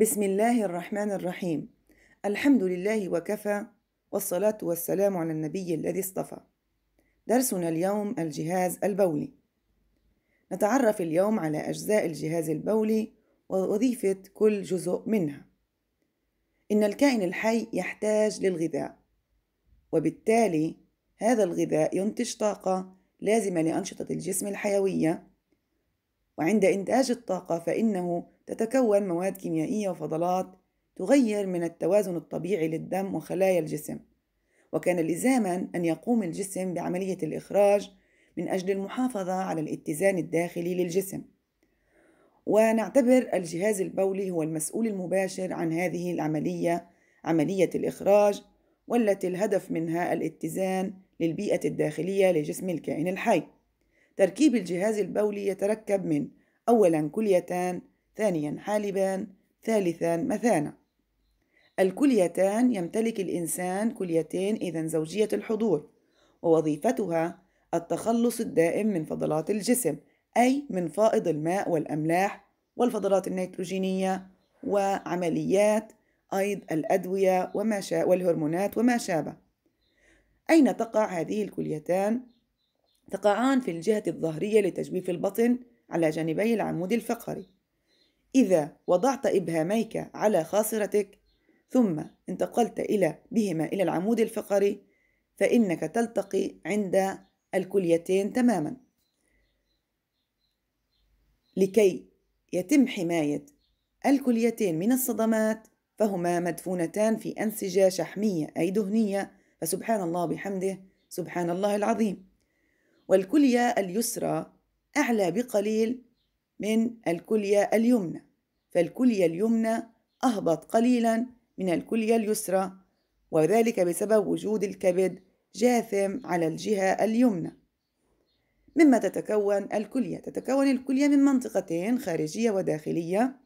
بسم الله الرحمن الرحيم الحمد لله وكفى والصلاة والسلام على النبي الذي اصطفى درسنا اليوم الجهاز البولي نتعرف اليوم على أجزاء الجهاز البولي ووظيفة كل جزء منها إن الكائن الحي يحتاج للغذاء وبالتالي هذا الغذاء ينتج طاقة لازمة لأنشطة الجسم الحيوية وعند إنتاج الطاقة فإنه تتكون مواد كيميائية وفضلات تغير من التوازن الطبيعي للدم وخلايا الجسم وكان لزاما أن يقوم الجسم بعملية الإخراج من أجل المحافظة على الاتزان الداخلي للجسم ونعتبر الجهاز البولي هو المسؤول المباشر عن هذه العملية عملية الإخراج والتي الهدف منها الاتزان للبيئة الداخلية لجسم الكائن الحي تركيب الجهاز البولي يتركب من أولا كليتان ثانيا حالبان ثالثا مثانة الكليتان يمتلك الإنسان كليتين إذا زوجية الحضور ووظيفتها التخلص الدائم من فضلات الجسم أي من فائض الماء والأملاح والفضلات النيتروجينية وعمليات أيض الأدوية وما شاء والهرمونات وما شابه أين تقع هذه الكليتان تقعان في الجهة الظهرية لتجويف البطن على جانبي العمود الفقري إذا وضعت إبهاميك على خاصرتك ثم انتقلت إلى بهما إلى العمود الفقري فإنك تلتقي عند الكليتين تماما لكي يتم حماية الكليتين من الصدمات فهما مدفونتان في أنسجة شحمية أي دهنية فسبحان الله بحمده سبحان الله العظيم والكلية اليسرى أعلى بقليل من الكلية اليمنى فالكلية اليمنى أهبط قليلا من الكلية اليسرى وذلك بسبب وجود الكبد جاثم على الجهة اليمنى مما تتكون الكلية تتكون الكلية من منطقتين خارجية وداخلية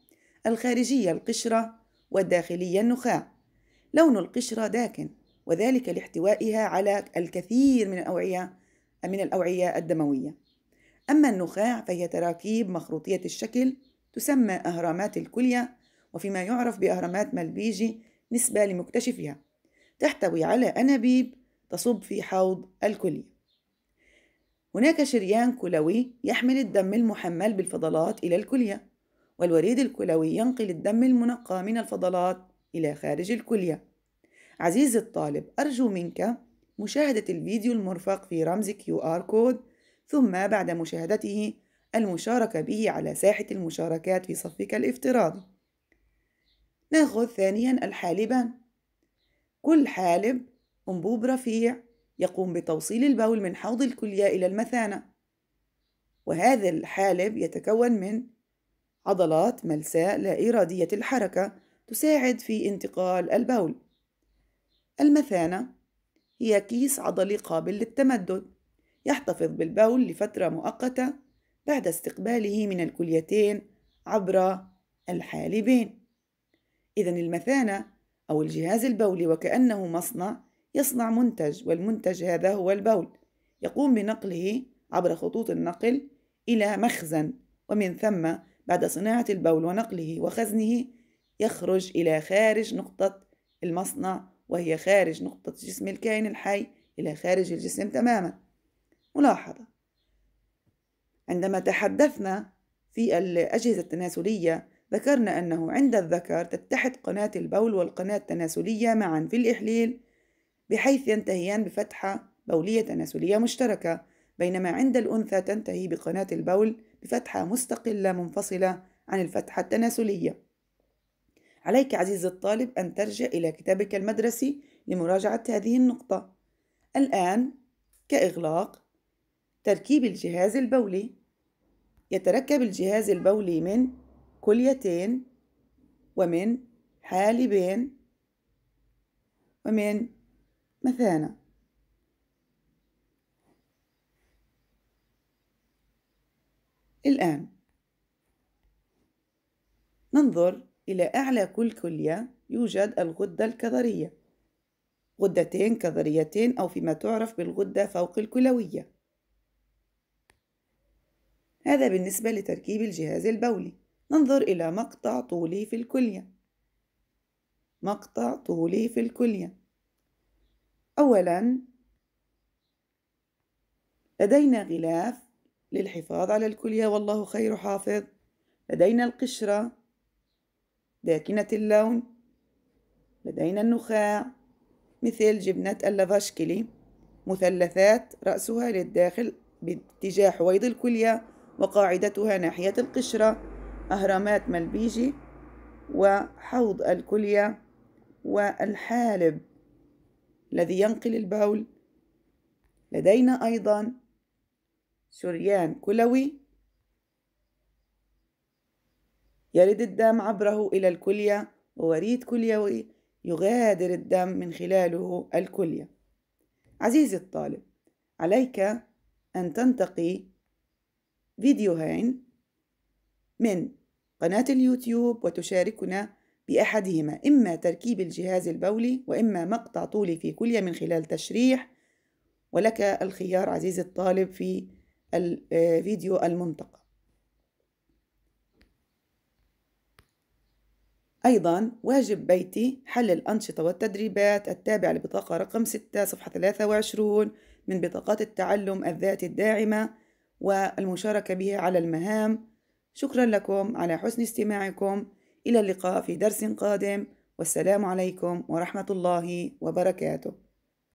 الخارجية القشرة والداخلية النخاع لون القشرة داكن وذلك لاحتوائها على الكثير من الأوعية من الأوعية الدموية أما النخاع فهي تراكيب مخروطية الشكل تسمى أهرامات الكلية وفيما يعرف بأهرامات ملبيجي نسبة لمكتشفها تحتوي على أنابيب تصب في حوض الكلية هناك شريان كلوي يحمل الدم المحمل بالفضلات إلى الكلية والوريد الكلوي ينقل الدم المنقى من الفضلات إلى خارج الكلية عزيزي الطالب أرجو منك مشاهدة الفيديو المرفق في رمز QR كود ثم بعد مشاهدته المشاركة به على ساحة المشاركات في صفك الافتراضي ناخذ ثانيا الحالبان كل حالب أنبوب رفيع يقوم بتوصيل البول من حوض الكلية إلى المثانة وهذا الحالب يتكون من عضلات ملساء لا إرادية الحركة تساعد في انتقال البول المثانة هي كيس عضلي قابل للتمدد يحتفظ بالبول لفترة مؤقتة بعد استقباله من الكليتين عبر الحالبين إذا المثانة أو الجهاز البولي وكأنه مصنع يصنع منتج والمنتج هذا هو البول يقوم بنقله عبر خطوط النقل إلى مخزن ومن ثم بعد صناعة البول ونقله وخزنه يخرج إلى خارج نقطة المصنع وهي خارج نقطة جسم الكائن الحي إلى خارج الجسم تماما ملاحظة عندما تحدثنا في الأجهزة التناسلية ذكرنا أنه عند الذكر تتحد قناة البول والقناة التناسلية معا في الإحليل بحيث ينتهيان بفتحة بولية تناسلية مشتركة بينما عند الأنثى تنتهي بقناة البول بفتحة مستقلة منفصلة عن الفتحة التناسلية عليك عزيزي الطالب أن ترجع إلى كتابك المدرسي لمراجعة هذه النقطة الآن كإغلاق تركيب الجهاز البولي يتركب الجهاز البولي من كليتين ومن حالبين ومن مثانة الآن ننظر إلى أعلى كل كلية يوجد الغدة الكظرية غدتين كظريتين أو فيما تعرف بالغدة فوق الكلوية هذا بالنسبة لتركيب الجهاز البولي ننظر إلى مقطع طولي في الكلية مقطع طولي في الكلية أولا لدينا غلاف للحفاظ على الكلية والله خير حافظ لدينا القشرة داكنة اللون لدينا النخاع مثل جبنة اللافاشكلي مثلثات رأسها للداخل باتجاه حويض الكلية وقاعدتها ناحية القشرة أهرامات ملبيجي وحوض الكلية والحالب الذي ينقل البول لدينا أيضا شريان كلوي يرد الدم عبره إلى الكلية ووريد كليوي يغادر الدم من خلاله الكلية عزيزي الطالب عليك أن تنتقي فيديوهين من قناة اليوتيوب وتشاركنا بأحدهما إما تركيب الجهاز البولي وإما مقطع طولي في كلية من خلال تشريح ولك الخيار عزيزي الطالب في الفيديو آه، المنتقى أيضا واجب بيتي حل الأنشطة والتدريبات التابعة لبطاقة رقم 6 صفحة 23 من بطاقات التعلم الذاتي الداعمة والمشاركة به على المهام شكرا لكم على حسن استماعكم إلى اللقاء في درس قادم والسلام عليكم ورحمة الله وبركاته